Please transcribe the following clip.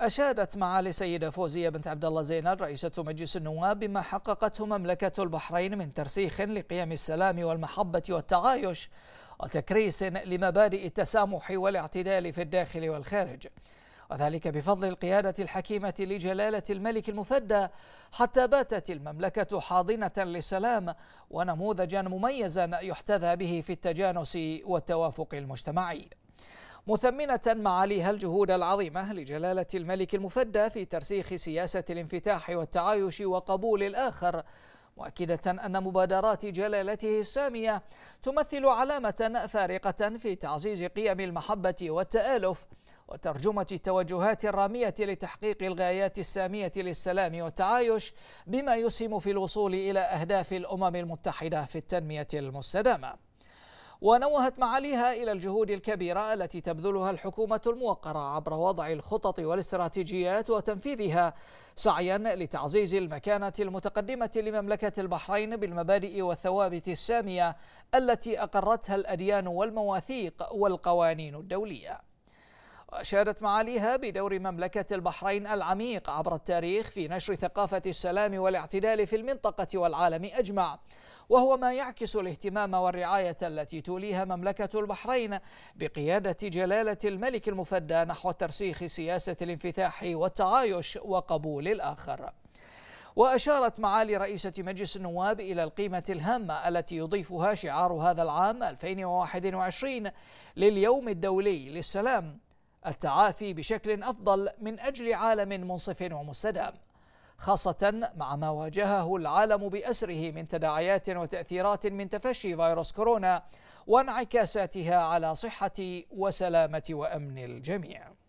أشادت معالي السيدة فوزية بنت عبد الله زينب رئيسة مجلس النواب بما حققته مملكة البحرين من ترسيخ لقيم السلام والمحبة والتعايش وتكريس لمبادئ التسامح والاعتدال في الداخل والخارج وذلك بفضل القيادة الحكيمة لجلالة الملك المفدى حتى باتت المملكة حاضنة للسلام ونموذجا مميزا يحتذى به في التجانس والتوافق المجتمعي مثمنة معاليها الجهود العظيمة لجلالة الملك المفدى في ترسيخ سياسة الانفتاح والتعايش وقبول الآخر مؤكدة أن مبادرات جلالته السامية تمثل علامة فارقة في تعزيز قيم المحبة والتآلف وترجمة التوجهات الرامية لتحقيق الغايات السامية للسلام والتعايش بما يسهم في الوصول إلى أهداف الأمم المتحدة في التنمية المستدامة ونوهت معاليها إلى الجهود الكبيرة التي تبذلها الحكومة الموقرة عبر وضع الخطط والاستراتيجيات وتنفيذها سعيا لتعزيز المكانة المتقدمة لمملكة البحرين بالمبادئ والثوابت السامية التي أقرتها الأديان والمواثيق والقوانين الدولية وأشادت معاليها بدور مملكة البحرين العميق عبر التاريخ في نشر ثقافة السلام والاعتدال في المنطقة والعالم أجمع وهو ما يعكس الاهتمام والرعاية التي توليها مملكة البحرين بقيادة جلالة الملك المفدى نحو ترسيخ سياسة الانفتاح والتعايش وقبول الآخر وأشارت معالي رئيسة مجلس النواب إلى القيمة الهامة التي يضيفها شعار هذا العام 2021 لليوم الدولي للسلام التعافي بشكل أفضل من أجل عالم منصف ومستدام خاصة مع ما واجهه العالم بأسره من تداعيات وتأثيرات من تفشي فيروس كورونا وانعكاساتها على صحة وسلامة وأمن الجميع